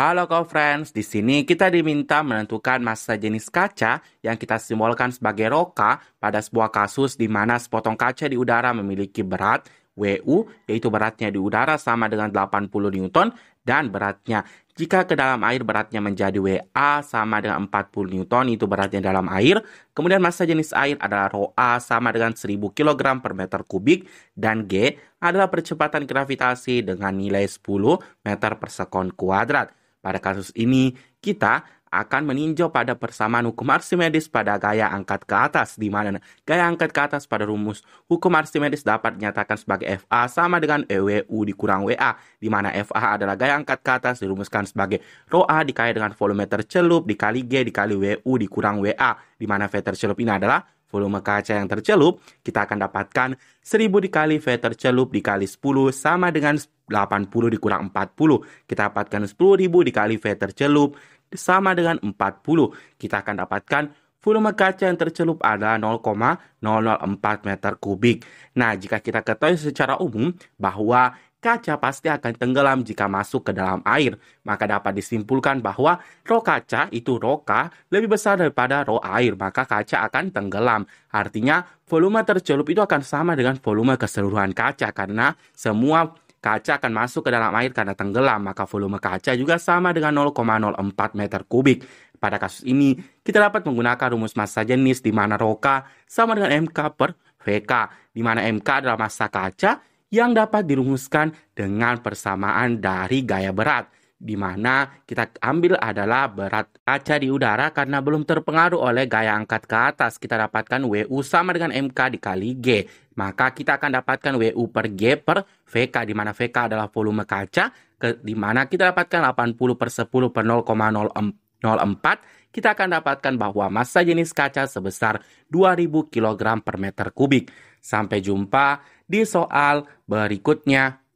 Halo kau friends di sini kita diminta menentukan masa jenis kaca yang kita simbolkan sebagai roka pada sebuah kasus di mana sepotong kaca di udara memiliki berat WU, yaitu beratnya di udara sama dengan 80 Newton, dan beratnya. Jika ke dalam air beratnya menjadi WA sama dengan 40 Newton, itu beratnya dalam air. Kemudian massa jenis air adalah rho A sama dengan 1000 kg per meter kubik, dan G adalah percepatan gravitasi dengan nilai 10 meter per sekon kuadrat. Pada kasus ini, kita akan meninjau pada persamaan hukum Archimedes pada gaya angkat ke atas, di mana gaya angkat ke atas pada rumus hukum Archimedes dapat dinyatakan sebagai FA sama dengan EWU dikurang WA, di mana FA adalah gaya angkat ke atas dirumuskan sebagai ROA A dikali dengan volume tercelup dikali G dikali WU dikurang WA, di mana V tercelup ini adalah volume kaca yang tercelup, kita akan dapatkan 1000 dikali V tercelup dikali 10 sama dengan 80 dikurang 40, kita dapatkan 10.000 dikali V tercelup sama dengan 40. Kita akan dapatkan volume kaca yang tercelup adalah 0,004 meter kubik. Nah, jika kita ketahui secara umum bahwa kaca pasti akan tenggelam jika masuk ke dalam air, maka dapat disimpulkan bahwa ro kaca itu roka lebih besar daripada ro air, maka kaca akan tenggelam. Artinya, volume tercelup itu akan sama dengan volume keseluruhan kaca karena semua Kaca akan masuk ke dalam air karena tenggelam, maka volume kaca juga sama dengan 0,04 meter kubik. Pada kasus ini, kita dapat menggunakan rumus massa jenis di mana rho sama dengan MK per VK, di mana MK adalah massa kaca yang dapat dirumuskan dengan persamaan dari gaya berat di mana kita ambil adalah berat kaca di udara karena belum terpengaruh oleh gaya angkat ke atas. Kita dapatkan WU sama dengan MK dikali G. Maka kita akan dapatkan WU per G per VK, di mana VK adalah volume kaca, ke, di mana kita dapatkan 80 per 10 per 0,04 kita akan dapatkan bahwa massa jenis kaca sebesar 2000 kg per meter kubik. Sampai jumpa di soal berikutnya.